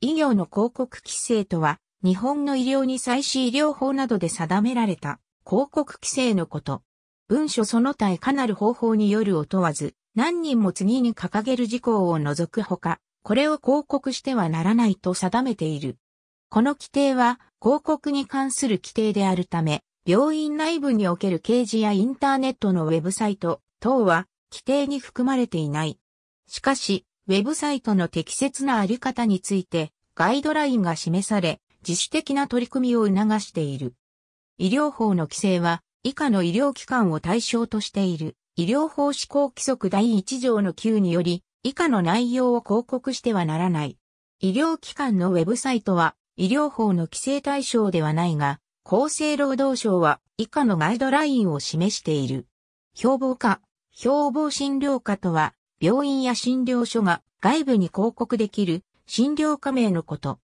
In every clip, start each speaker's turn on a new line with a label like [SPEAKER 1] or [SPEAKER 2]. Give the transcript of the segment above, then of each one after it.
[SPEAKER 1] 医療の広告規制とは、日本の医療に際し医療法などで定められた広告規制のこと。文書その他いかなる方法によるを問わず、何人も次に掲げる事項を除くほか、これを広告してはならないと定めている。この規定は広告に関する規定であるため、病院内部における掲示やインターネットのウェブサイト等は規定に含まれていない。しかし、ウェブサイトの適切なあり方について、ガイドラインが示され、自主的な取り組みを促している。医療法の規制は、以下の医療機関を対象としている、医療法施行規則第1条の9により、以下の内容を広告してはならない。医療機関のウェブサイトは、医療法の規制対象ではないが、厚生労働省は以下のガイドラインを示している。標榜科、標榜診療科とは、病院や診療所が外部に広告できる診療科名のこと。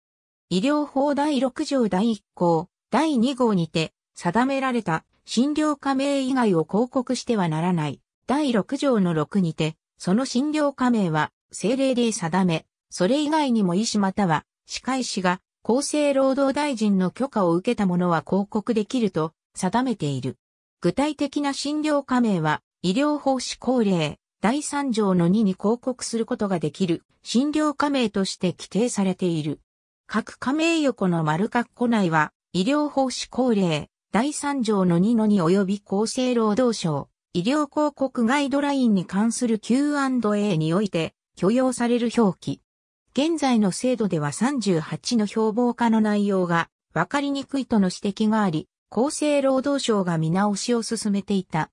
[SPEAKER 1] 医療法第6条第1項、第2号にて、定められた診療科名以外を広告してはならない。第6条の6にて、その診療科名は、政令で定め、それ以外にも医師または、歯科医師が、厚生労働大臣の許可を受けたものは広告できると定めている。具体的な診療科名は、医療法施行令、第3条の2に広告することができる診療加盟として規定されている。各加盟横の丸括弧内は医療法仕高齢第3条の2の2及び厚生労働省医療広告ガイドラインに関する Q&A において許容される表記。現在の制度では38の標榜化の内容が分かりにくいとの指摘があり、厚生労働省が見直しを進めていた。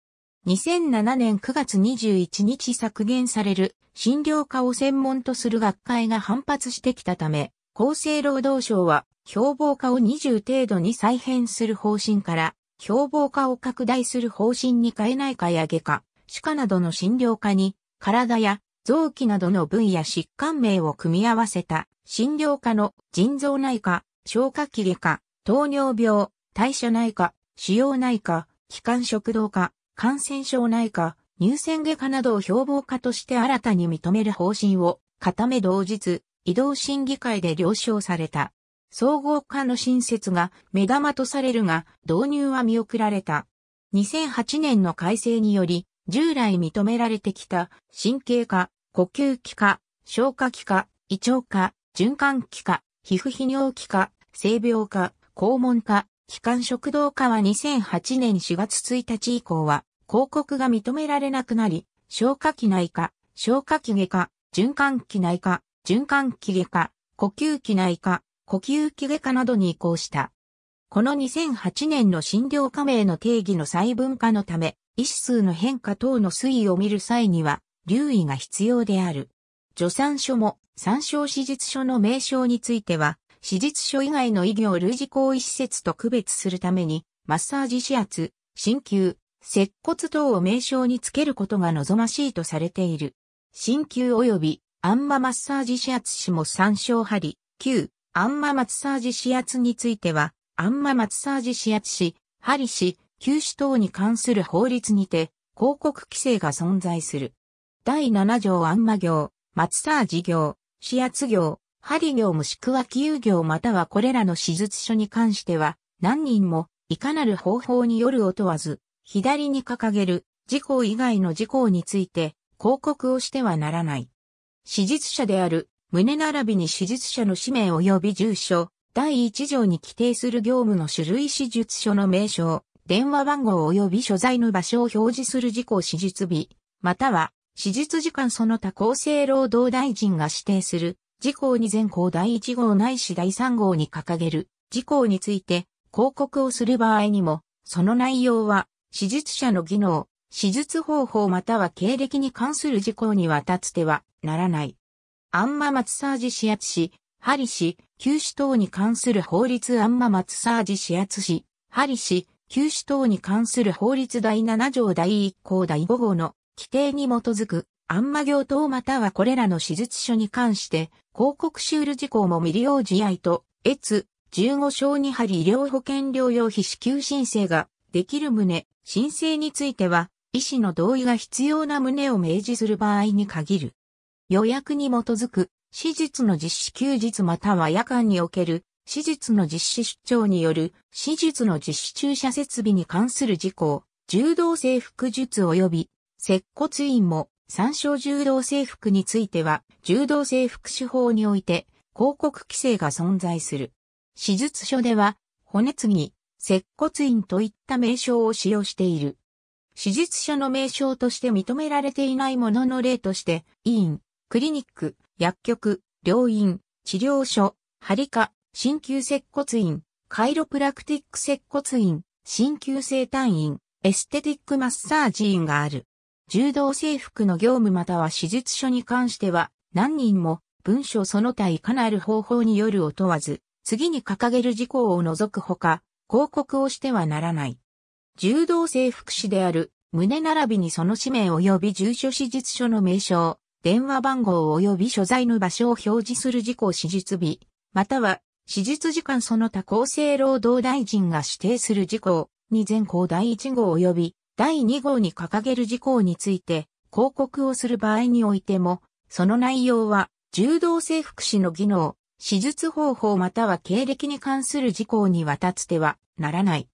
[SPEAKER 1] 2007年9月21日削減される診療科を専門とする学会が反発してきたため、厚生労働省は標榜化を20程度に再編する方針から、標榜化を拡大する方針に変えないかや外科、歯科などの診療科に、体や臓器などの分野疾患名を組み合わせた、診療科の腎臓内科、消化器外科、糖尿病、代謝内科、腫瘍内科、気管食道科、感染症内科、乳腺外科などを標榜科として新たに認める方針を固め同日、移動審議会で了承された。総合科の新設が目玉とされるが、導入は見送られた。2008年の改正により、従来認められてきた神経科、呼吸器科、消化器科、胃腸科、循環器科、皮膚泌尿器科、性病科、肛門科、機関食堂化は2008年4月1日以降は、広告が認められなくなり、消化器内科、消化器外科、循環器内科、循環器外科、呼吸器内科、呼吸器外科などに移行した。この2008年の診療加盟の定義の細分化のため、医師数の変化等の推移を見る際には、留意が必要である。助産書も、参照史実書の名称については、手術所以外の医業類似行為施設と区別するために、マッサージ指圧、鍼灸、接骨等を名称につけることが望ましいとされている。鍼灸及び、アンママッサージ指圧師も参照針、り、9、アンママッサージ指圧については、アンママッサージ指圧師、針師、休止等に関する法律にて、広告規制が存在する。第7条アンマ行、マッサージ業、指圧業、針業もしくは給業またはこれらの手術書に関しては、何人も、いかなる方法によるを問わず、左に掲げる、事項以外の事項について、広告をしてはならない。手術者である、胸並びに手術者の氏名及び住所、第1条に規定する業務の種類手術書の名称、電話番号及び所在の場所を表示する事項手術日、または、手術時間その他厚生労働大臣が指定する事項に全項第1号ないし第3号に掲げる、事項について、広告をする場合にも、その内容は、手術者の技能、手術方法または経歴に関する事項にわたつてはならない。アンママッサージ指圧し、針し、休止等に関する法律アンママッサージ指圧し、針し、休止等に関する法律第7条第1項第5号の規定に基づくンマ行等またはこれらの手術書に関して、広告シュール事項も未利用事合と、越、15章張り医療保険療養費支給申請ができる旨、申請については、医師の同意が必要な旨を明示する場合に限る。予約に基づく、手術の実施休日または夜間における、手術の実施出張による、手術の実施注射設備に関する事項、柔道整復術及び、接骨院も、参照柔道制服については、柔道制服手法において、広告規制が存在する。手術所では、骨継ぎ、接骨院といった名称を使用している。手術者の名称として認められていないものの例として、医院、クリニック、薬局、病院、治療所、針科、鍼灸接骨院、カイロプラクティック接骨院、鍼灸整体院、エステティックマッサージ院がある。柔道制服の業務または手術書に関しては、何人も文書その他いかなる方法によるを問わず、次に掲げる事項を除くほか、広告をしてはならない。柔道制服師である、胸並びにその氏名及び住所手術書の名称、電話番号及び所在の場所を表示する事項手術日、または、手術時間その他厚生労働大臣が指定する事項、に全項第1号及び第2号に掲げる事項について広告をする場合においても、その内容は、柔道整復師の技能、手術方法または経歴に関する事項にわたってはならない。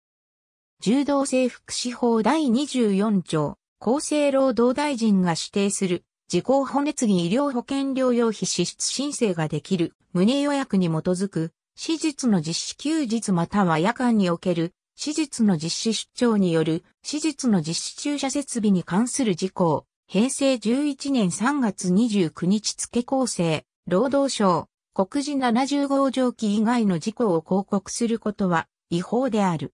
[SPEAKER 1] 柔道整復師法第24条、厚生労働大臣が指定する、自己骨継医療保険療養費支出申請ができる、胸予約に基づく、手術の実施休日または夜間における、手術の実施出張による手術の実施注射設備に関する事項、平成11年3月29日付構成、労働省、告示7 5条上記以外の事項を広告することは違法である。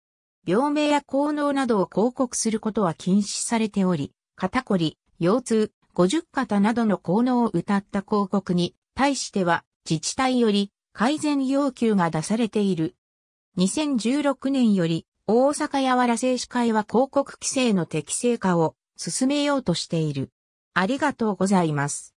[SPEAKER 1] 病名や効能などを広告することは禁止されており、肩こり、腰痛、五十肩などの効能を謳った広告に対しては自治体より改善要求が出されている。2016年より大阪やわら製紙会は広告規制の適正化を進めようとしている。ありがとうございます。